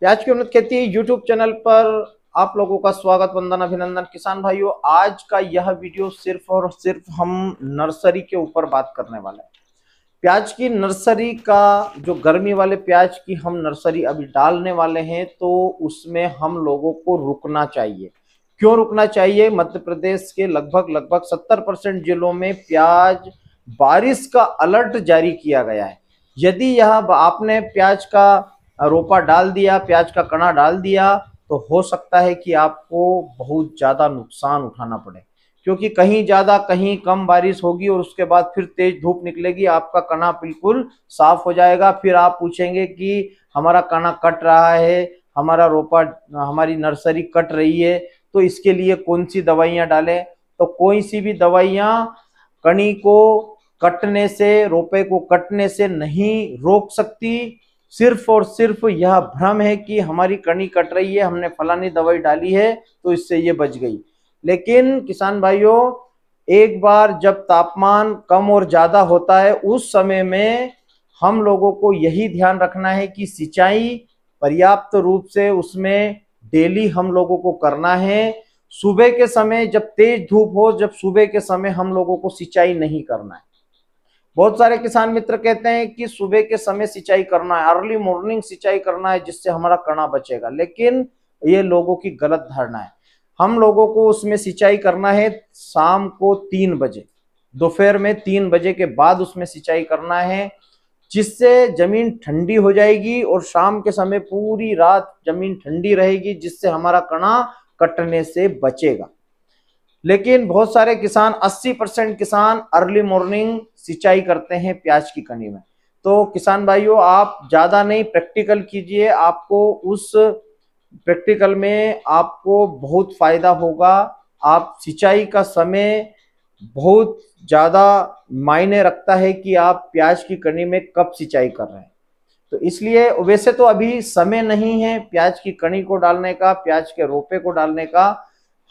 प्याज की उन्नत खेती यूट्यूब चैनल पर आप लोगों का स्वागत वंदन अभिनंदन किसान भाइयों आज का यह वीडियो सिर्फ और सिर्फ हम नर्सरी के ऊपर बात करने वाले हैं प्याज की नर्सरी का जो गर्मी वाले प्याज की हम नर्सरी अभी डालने वाले हैं तो उसमें हम लोगों को रुकना चाहिए क्यों रुकना चाहिए मध्य प्रदेश के लगभग लगभग सत्तर परसेंट जिलों में प्याज बारिश का अलर्ट जारी किया गया है यदि यह आपने प्याज का रोपा डाल दिया प्याज का कणा डाल दिया तो हो सकता है कि आपको बहुत ज़्यादा नुकसान उठाना पड़े क्योंकि कहीं ज़्यादा कहीं कम बारिश होगी और उसके बाद फिर तेज धूप निकलेगी आपका कणा बिल्कुल साफ हो जाएगा फिर आप पूछेंगे कि हमारा कणा कट रहा है हमारा रोपा हमारी नर्सरी कट रही है तो इसके लिए कौन सी दवाइयाँ डालें तो कोई सी भी दवाइयाँ कणी को कटने से रोपे को कटने से नहीं रोक सकती सिर्फ और सिर्फ यह भ्रम है कि हमारी कणी कट रही है हमने फलानी दवाई डाली है तो इससे ये बच गई लेकिन किसान भाइयों एक बार जब तापमान कम और ज़्यादा होता है उस समय में हम लोगों को यही ध्यान रखना है कि सिंचाई पर्याप्त रूप से उसमें डेली हम लोगों को करना है सुबह के समय जब तेज धूप हो जब सुबह के समय हम लोगों को सिंचाई नहीं करना है बहुत सारे किसान मित्र कहते हैं कि सुबह के समय सिंचाई करना है अर्ली मॉर्निंग सिंचाई करना है जिससे हमारा कणा बचेगा लेकिन ये लोगों की गलत धारणा है हम लोगों को उसमें सिंचाई करना है शाम को तीन बजे दोपहर में तीन बजे के बाद उसमें सिंचाई करना है जिससे जमीन ठंडी हो जाएगी और शाम के समय पूरी रात जमीन ठंडी रहेगी जिससे हमारा कणा कटने से बचेगा लेकिन बहुत सारे किसान 80 परसेंट किसान अर्ली मॉर्निंग सिंचाई करते हैं प्याज की कनी में तो किसान भाइयों आप ज़्यादा नहीं प्रैक्टिकल कीजिए आपको उस प्रैक्टिकल में आपको बहुत फ़ायदा होगा आप सिंचाई का समय बहुत ज़्यादा मायने रखता है कि आप प्याज की कनी में कब सिंचाई कर रहे हैं तो इसलिए वैसे तो अभी समय नहीं है प्याज की कणी को डालने का प्याज के रोपे को डालने का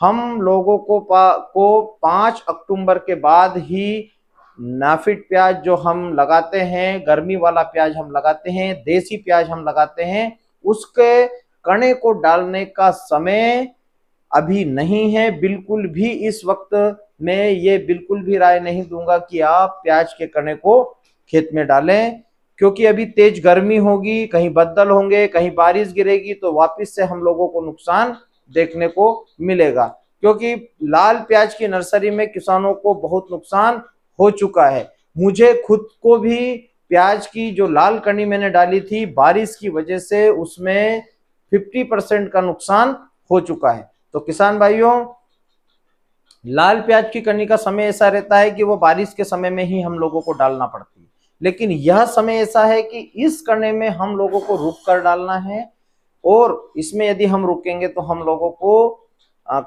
हम लोगों को पा, को पाँच अक्टूबर के बाद ही नाफिट प्याज जो हम लगाते हैं गर्मी वाला प्याज हम लगाते हैं देसी प्याज हम लगाते हैं उसके कणे को डालने का समय अभी नहीं है बिल्कुल भी इस वक्त मैं ये बिल्कुल भी राय नहीं दूंगा कि आप प्याज के कणे को खेत में डालें क्योंकि अभी तेज गर्मी होगी कहीं बदल होंगे कहीं बारिश गिरेगी तो वापस से हम लोगों को नुकसान देखने को मिलेगा क्योंकि लाल प्याज की नर्सरी में किसानों को बहुत नुकसान हो चुका है मुझे खुद को भी प्याज की जो लाल कणी मैंने डाली थी बारिश की वजह से उसमें 50 परसेंट का नुकसान हो चुका है तो किसान भाइयों लाल प्याज की कणी का समय ऐसा रहता है कि वो बारिश के समय में ही हम लोगों को डालना पड़ती है लेकिन यह समय ऐसा है कि इस कणे में हम लोगों को रुक कर डालना है और इसमें यदि हम रुकेंगे तो हम लोगों को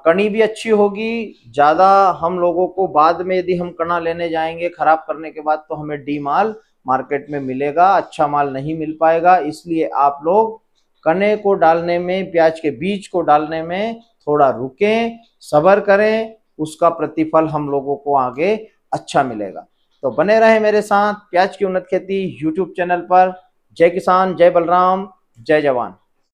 कणी भी अच्छी होगी ज़्यादा हम लोगों को बाद में यदि हम कणा लेने जाएंगे खराब करने के बाद तो हमें डी माल मार्केट में मिलेगा अच्छा माल नहीं मिल पाएगा इसलिए आप लोग कने को डालने में प्याज के बीज को डालने में थोड़ा रुकें सबर करें उसका प्रतिफल हम लोगों को आगे अच्छा मिलेगा तो बने रहे मेरे साथ प्याज की उन्नत खेती यूट्यूब चैनल पर जय किसान जय बलराम जय जवान